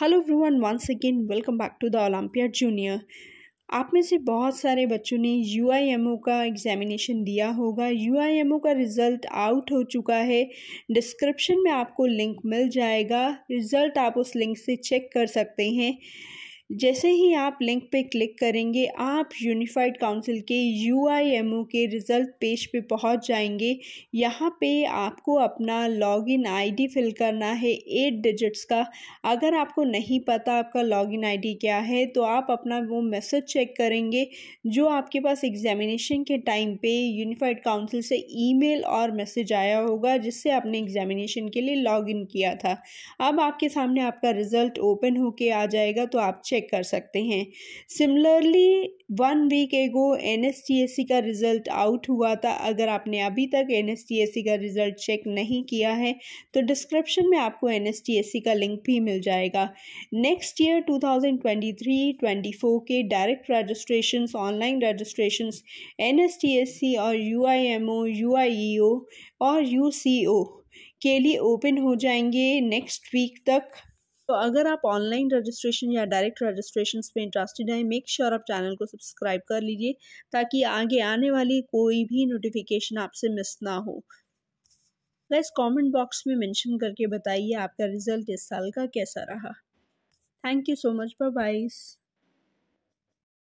hello everyone once again welcome back to the Olympiad junior आप में से बहुत सारे बच्चों ने यू का एग्ज़ामिनेशन दिया होगा यू का रिज़ल्ट आउट हो चुका है डिस्क्रिप्शन में आपको लिंक मिल जाएगा रिज़ल्ट आप उस लिंक से चेक कर सकते हैं जैसे ही आप लिंक पे क्लिक करेंगे आप यूनिफाइड काउंसिल के यू के रिज़ल्ट पेज पे पहुंच जाएंगे यहाँ पे आपको अपना लॉगिन आईडी फिल करना है एट डिजिट्स का अगर आपको नहीं पता आपका लॉगिन आईडी क्या है तो आप अपना वो मैसेज चेक करेंगे जो आपके पास एग्जामिनेशन के टाइम पे यूनिफाइड काउंसिल से मेल और मैसेज आया होगा जिससे आपने एग्जामिनेशन के लिए इन किया था अब आपके सामने आपका रिज़ल्ट ओपन होके आ जाएगा तो आप चेक चेक कर सकते हैं similarly one week ago N का रिज़ल्ट आउट हुआ था अगर आपने अभी तक एन का रिज़ल्ट चेक नहीं किया है तो डिस्क्रिप्शन में आपको एन का लिंक भी मिल जाएगा नेक्स्ट ईयर 2023-24 के direct registration online registration N और यू आई e और यू के लिए ओपन हो जाएंगे नेक्स्ट वीक तक तो अगर आप ऑनलाइन रजिस्ट्रेशन या डायरेक्ट रजिस्ट्रेशन पे इंटरेस्टेड हैं मेक श्योर आप चैनल को सब्सक्राइब कर लीजिए ताकि आगे आने वाली कोई भी नोटिफिकेशन आपसे मिस ना हो बस कमेंट बॉक्स में मेंशन करके बताइए आपका रिजल्ट इस साल का कैसा रहा thank you so much bye